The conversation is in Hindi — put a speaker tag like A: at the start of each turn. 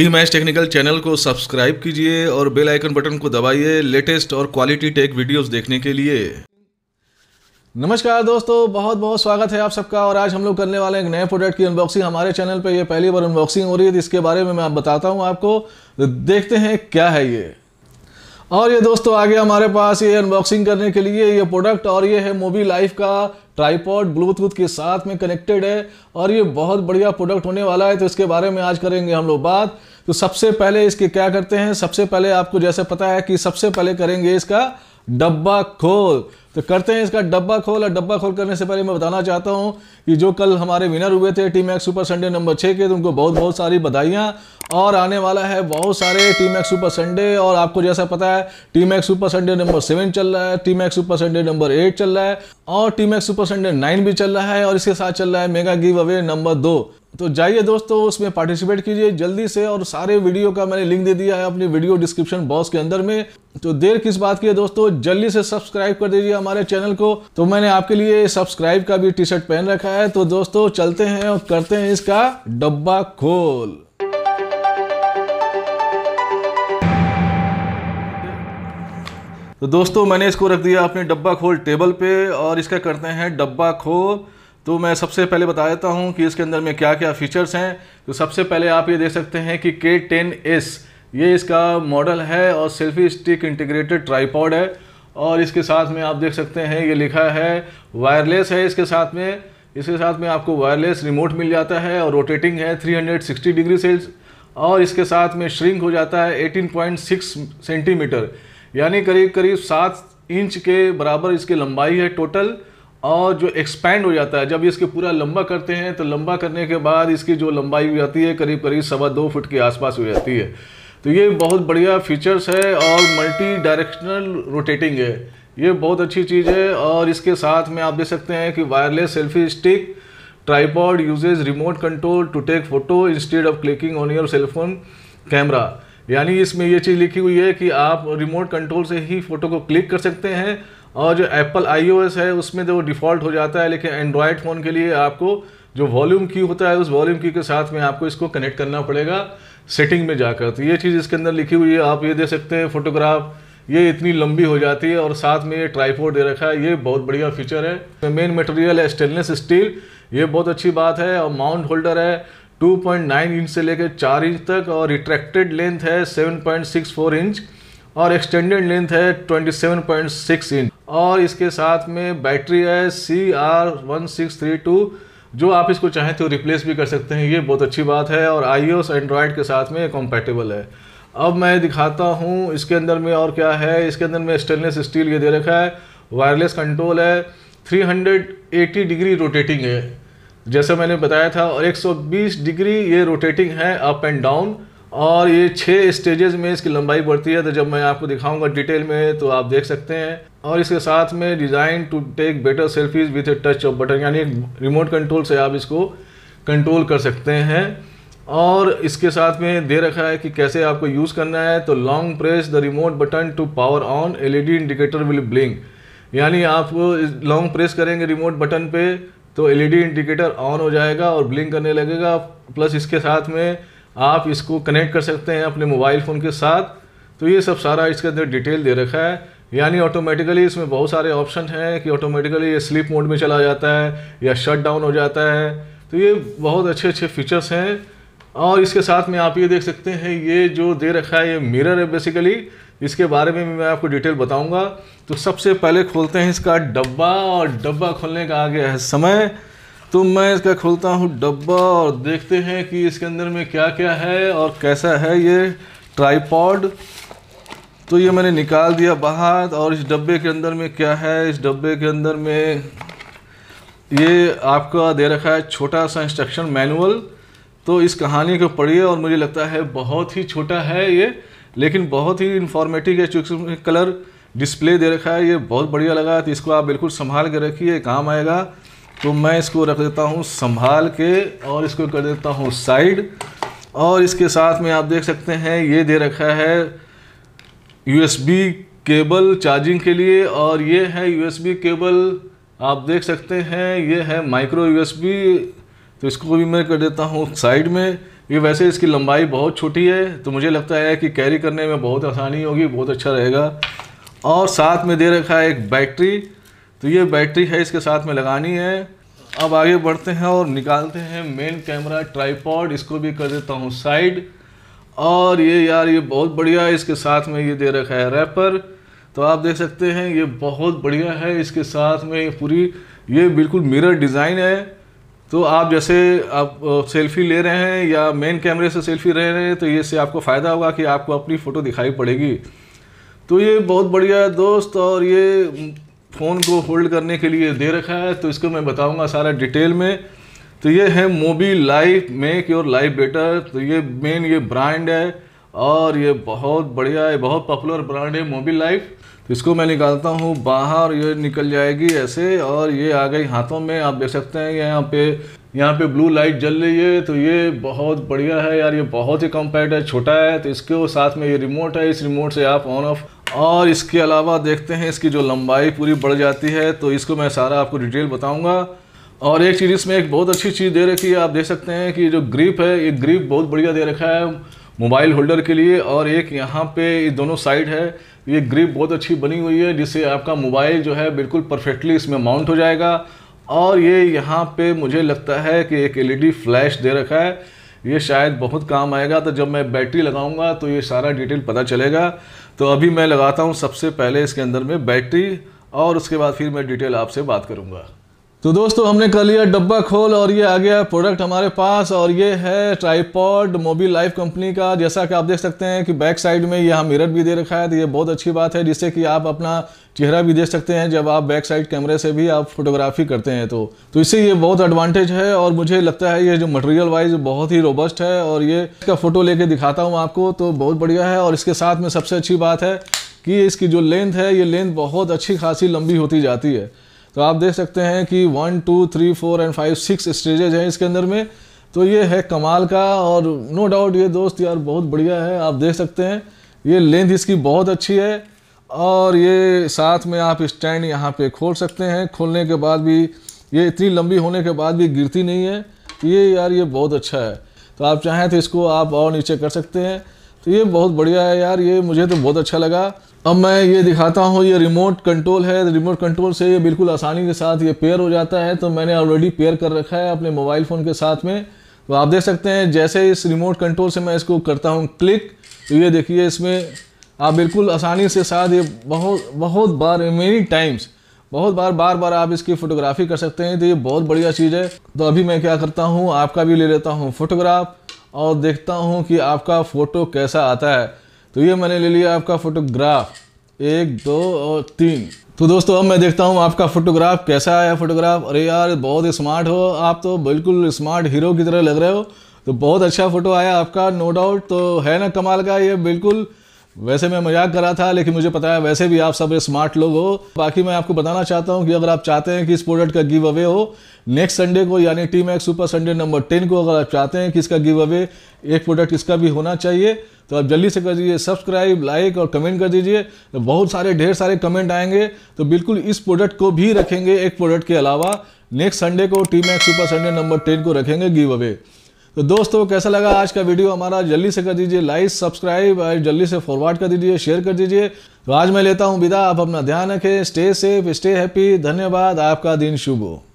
A: ई मैच टेक्निकल चैनल को सब्सक्राइब कीजिए और बेल आइकन बटन को दबाइए लेटेस्ट और क्वालिटी टेक वीडियोस देखने के लिए नमस्कार दोस्तों बहुत बहुत स्वागत है आप सबका और आज हम लोग करने वाले एक नए प्रोडक्ट की अनबॉक्सिंग हमारे चैनल पे ये पहली बार अनबॉक्सिंग हो रही है इसके बारे में मैं आप बताता हूँ आपको देखते हैं क्या है ये और ये दोस्तों आगे हमारे पास ये अनबॉक्सिंग करने के लिए ये प्रोडक्ट और ये है मोबी लाइफ का ट्राईपॉड ब्लूटूथ के साथ में कनेक्टेड है और ये बहुत बढ़िया प्रोडक्ट होने वाला है तो इसके बारे में आज करेंगे हम लोग बात तो सबसे पहले इसके क्या करते हैं सबसे पहले आपको जैसे पता है कि सबसे पहले करेंगे इसका डब्बा खोल तो करते हैं इसका डब्बा खोल और डब्बा खोल करने से पहले मैं बताना चाहता हूं कि जो कल हमारे विनर हुए थे team X super Sunday number छः के तो उनको बहुत बहुत सारी बधाइयाँ और आने वाला है बहुत सारे टीम एक्स सुपर संडे और आपको जैसा पता है team X super Sunday number seven चल रहा है team X super Sunday number eight चल रहा है और team X super Sunday nine भी चल रहा है और इसके साथ चल रहा है मेगा गिव अवे नंबर दो तो जाइए दोस्तों उसमें पार्टिसिपेट कीजिए जल्दी से और सारे वीडियो का मैंने लिंक दे दिया है अपनी वीडियो डिस्क्रिप्शन बॉक्स के अंदर में तो देर किस बात की है दोस्तों जल्दी से सब्सक्राइब कर दीजिए हमारे चैनल को तो मैंने आपके लिए सब्सक्राइब का भी टी शर्ट पहन रखा है तो दोस्तों चलते हैं और करते हैं इसका डब्बा खोल तो दोस्तों मैंने इसको रख दिया अपने डब्बा खोल टेबल पे और इसका करते हैं डब्बा खोल तो मैं सबसे पहले बता देता हूँ कि इसके अंदर में क्या क्या फ़ीचर्स हैं तो सबसे पहले आप ये देख सकते हैं कि के टेन एस ये इसका मॉडल है और सेल्फी स्टिक इंटीग्रेटेड ट्राईपॉड है और इसके साथ में आप देख सकते हैं ये लिखा है वायरलेस है इसके साथ में इसके साथ में आपको वायरलेस रिमोट मिल जाता है और रोटेटिंग है 360 डिग्री सेल्स और इसके साथ में श्रिंक हो जाता है 18.6 सेंटीमीटर यानी करीब करीब सात इंच के बराबर इसकी लंबाई है टोटल और जो एक्सपैंड हो जाता है जब इसके पूरा लंबा करते हैं तो लंबा करने के बाद इसकी जो लंबाई हो जाती है करीब करीब सवा दो फुट के आसपास हो जाती है तो ये बहुत बढ़िया फीचर्स है और मल्टी डायरेक्शनल रोटेटिंग है ये बहुत अच्छी चीज़ है और इसके साथ में आप देख सकते हैं कि wireless selfie stick tripod usages remote control to take photo instead of clicking on your cellphone camera यानी इसमें यह चीज़ लिखी हुई है कि आप रिमोट कंट्रोल से ही फ़ोटो को क्लिक कर सकते हैं और जो एप्पल आईओएस है उसमें तो वो डिफ़ॉल्ट हो जाता है लेकिन एंड्रॉयड फ़ोन के लिए आपको जो वॉल्यूम की होता है उस वॉल्यूम की के साथ में आपको इसको कनेक्ट करना पड़ेगा सेटिंग में जाकर तो ये चीज़ इसके अंदर लिखी हुई है आप ये दे सकते हैं फोटोग्राफ ये इतनी लंबी हो जाती है और साथ में ये ट्राईपोर्ट दे रखा है ये बहुत बढ़िया फीचर है मेन मटेरियल है स्टेनलेस स्टील ये बहुत अच्छी बात है और माउंट होल्डर है 2.9 इंच से लेकर 4 इंच तक और रिट्रैक्टेड लेंथ है 7.64 इंच और एक्सटेंडेड लेंथ है 27.6 इंच और इसके साथ में बैटरी है C R one six three two जो आप इसको चाहें तो रिप्लेस भी कर सकते हैं ये बहुत अच्छी बात है और आई ओस एंड्रॉयड के साथ में कॉम्पैटेबल है अब मैं दिखाता हूँ इसके अंदर में और क्या है इसके अंदर में स्टेनलेस स्टील ये दे रखा है वायरलेस कंट्रोल है 380 डिग्री रोटेटिंग है जैसा मैंने बताया था और 120 डिग्री ये रोटेटिंग है अप एंड डाउन और ये छः स्टेजेस में इसकी लंबाई बढ़ती है तो जब मैं आपको दिखाऊंगा डिटेल में तो आप देख सकते हैं और इसके साथ में design to take better selfies with a touch of button यानी रिमोट कंट्रोल से आप इसको कंट्रोल कर सकते हैं और इसके साथ में दे रखा है कि कैसे आपको यूज़ करना है तो long press the remote button to power on L indicator will blink यानी आप लॉन्ग प्रेस करेंगे रिमोट बटन पे तो एलईडी इंडिकेटर ऑन हो जाएगा और ब्लिंक करने लगेगा प्लस इसके साथ में आप इसको कनेक्ट कर सकते हैं अपने मोबाइल फ़ोन के साथ तो ये सब सारा इसके अंदर डिटेल दे रखा है यानी ऑटोमेटिकली इसमें बहुत सारे ऑप्शन हैं कि ऑटोमेटिकली ये स्लीप मोड में चला जाता है या शट डाउन हो जाता है तो ये बहुत अच्छे अच्छे फीचर्स हैं और इसके साथ में आप ये देख सकते हैं ये जो दे रखा है ये मिरर है बेसिकली इसके बारे में भी मैं आपको डिटेल बताऊंगा तो सबसे पहले खोलते हैं इसका डब्बा और डब्बा खोलने का आ गया है समय तो मैं इसका खोलता हूँ डब्बा और देखते हैं कि इसके अंदर में क्या क्या है और कैसा है ये ट्राईपॉड तो ये मैंने निकाल दिया बाहर और इस डब्बे के अंदर में क्या है इस डब्बे के अंदर में ये आपका दे रखा है छोटा सा इंस्ट्रक्शन मैनुअल तो इस कहानी को पढ़िए और मुझे लगता है बहुत ही छोटा है ये लेकिन बहुत ही इन्फॉर्मेटिव है कलर डिस्प्ले दे रखा है ये बहुत बढ़िया लगा तो इसको आप बिल्कुल संभाल के रखिए काम आएगा तो मैं इसको रख देता हूँ संभाल के और इसको कर देता हूँ साइड और इसके साथ में आप देख सकते हैं ये दे रखा है यूएसबी केबल चार्जिंग के लिए और ये है यूएसबी केबल आप देख सकते हैं ये है माइक्रो यूएसबी तो इसको भी मैं कर देता हूँ साइड में ये वैसे इसकी लंबाई बहुत छोटी है तो मुझे लगता है कि कैरी करने में बहुत आसानी होगी बहुत अच्छा रहेगा और साथ में दे रखा है एक बैटरी तो ये बैटरी है इसके साथ में लगानी है अब आगे बढ़ते हैं और निकालते हैं मेन कैमरा ट्राईपॉड इसको भी कर देता हूँ साइड और ये यार ये बहुत बढ़िया है इसके साथ में ये दे रखा है रैपर तो आप देख सकते हैं ये बहुत बढ़िया है इसके साथ में ये पूरी ये बिल्कुल मिरर डिज़ाइन है तो आप जैसे आप सेल्फ़ी ले रहे हैं या मेन कैमरे से सेल्फ़ी ले रहे हैं तो ये से आपको फ़ायदा होगा कि आपको अपनी फ़ोटो दिखाई पड़ेगी तो ये बहुत बढ़िया है दोस्त और ये फ़ोन को होल्ड करने के लिए दे रखा है तो इसको मैं बताऊँगा सारा डिटेल में तो ये है Mobi Life make your life better तो ये मेन ये ब्रांड है और ये बहुत बढ़िया है बहुत पॉपुलर ब्रांड है मोबी लाइफ तो इसको मैं निकालता हूँ बाहर ये निकल जाएगी ऐसे और ये आ गई हाथों में आप देख सकते हैं यहाँ पे यहाँ पे ब्लू लाइट जल रही है तो ये बहुत बढ़िया है यार ये बहुत ही कॉम्पैक्ट है छोटा है तो इसके साथ में ये रिमोट है इस रिमोट से आप ऑन ऑफ और इसके अलावा देखते हैं इसकी जो लंबाई पूरी बढ़ जाती है तो इसको मैं सारा आपको डिटेल बताऊँगा और एक चीज़ इसमें एक बहुत अच्छी चीज़ दे रखी है आप देख सकते हैं कि जो ग्रिप है ये ग्रीप बहुत बढ़िया दे रखा है मोबाइल होल्डर के लिए और एक यहाँ पे दोनों साइड है ये ग्रीप बहुत अच्छी बनी हुई है जिससे आपका मोबाइल जो है बिल्कुल परफेक्टली इसमें माउंट हो जाएगा और ये यहाँ पे मुझे लगता है कि एक एलईडी फ्लैश e दे रखा है ये शायद बहुत काम आएगा तो जब मैं बैटरी लगाऊंगा तो ये सारा डिटेल पता चलेगा तो अभी मैं लगाता हूँ सबसे पहले इसके अंदर में बैटरी और उसके बाद फिर मैं डिटेल आपसे बात करूँगा तो दोस्तों हमने कर लिया डब्बा खोल और ये आ गया प्रोडक्ट हमारे पास और ये है ट्राईपॉड मोबिल लाइफ कंपनी का जैसा कि आप देख सकते हैं कि बैक साइड में यहाँ मिरर भी दे रखा है तो ये बहुत अच्छी बात है जिससे कि आप अपना चेहरा भी देख सकते हैं जब आप बैक साइड कैमरे से भी आप फोटोग्राफी करते हैं तो तो इससे ये बहुत एडवांटेज है और मुझे लगता है ये जो मटेरियल वाइज बहुत ही रोबस्ट है और ये इसका फ़ोटो लेके दिखाता हूँ आपको तो बहुत बढ़िया है और इसके साथ में सबसे अच्छी बात है कि इसकी जो लेंथ है ये लेंथ बहुत अच्छी खासी लंबी होती जाती है तो आप देख सकते हैं कि one two three four and five six stages हैं इसके अंदर में तो ये है कमाल का और नो डाउट ये दोस्त यार बहुत बढ़िया है आप देख सकते हैं ये लेंथ इसकी बहुत अच्छी है और ये साथ में आप स्टैंड यहाँ पे खोल सकते हैं खोलने के बाद भी ये इतनी लंबी होने के बाद भी गिरती नहीं है ये यार ये बहुत अच्छा है तो आप चाहें तो इसको आप और नीचे कर सकते हैं तो ये बहुत बढ़िया है यार ये मुझे तो बहुत अच्छा लगा अब मैं ये दिखाता हूँ ये रिमोट कंट्रोल है रिमोट कंट्रोल से ये बिल्कुल आसानी के साथ ये पेयर हो जाता है तो मैंने ऑलरेडी पेयर कर रखा है अपने मोबाइल फ़ोन के साथ में तो आप देख सकते हैं जैसे इस रिमोट कंट्रोल से मैं इसको करता हूँ क्लिक तो ये देखिए इसमें आप बिल्कुल आसानी से साथ ये बहुत बहुत बार मेनी टाइम्स बहुत बार बार बार आप इसकी फ़ोटोग्राफी कर सकते हैं तो ये बहुत बढ़िया चीज़ है तो अभी मैं क्या करता हूँ आपका भी ले लेता हूँ फ़ोटोग्राफ और देखता हूँ कि आपका फ़ोटो कैसा आता है तो ये मैंने ले लिया आपका फोटोग्राफ एक दो और तीन तो दोस्तों अब मैं देखता हूँ आपका फोटोग्राफ कैसा आया फोटोग्राफ अरे यार बहुत स्मार्ट हो आप तो बिल्कुल स्मार्ट हीरो की तरह लग रहे हो तो बहुत अच्छा फोटो आया आपका नो डाउट तो है ना कमाल का ये बिल्कुल वैसे मैं मजाक कर रहा था लेकिन मुझे पता है वैसे भी आप सब स्मार्ट लोग हो बाकी मैं आपको बताना चाहता हूँ कि अगर आप चाहते हैं कि इस प्रोडक्ट का गिव अवे हो नेक्स्ट संडे को यानी team X super Sunday number ten को अगर आप चाहते हैं कि इसका गिव अवे एक प्रोडक्ट इसका भी होना चाहिए तो आप जल्दी से कर दीजिए सब्सक्राइब लाइक और कमेंट कर दीजिए तो बहुत सारे ढेर सारे कमेंट आएंगे तो बिल्कुल इस प्रोडक्ट को भी रखेंगे एक प्रोडक्ट के अलावा नेक्स्ट संडे को team X super Sunday number ten को रखेंगे गिव अवे तो दोस्तों कैसा लगा आज का वीडियो हमारा जल्दी से कर दीजिए लाइक सब्सक्राइब और जल्दी से फॉरवर्ड कर दीजिए शेयर कर दीजिए तो आज मैं लेता हूँ विदा आप अपना ध्यान रखें स्टे सेफ स्टे हैप्पी धन्यवाद आपका दिन शुभ हो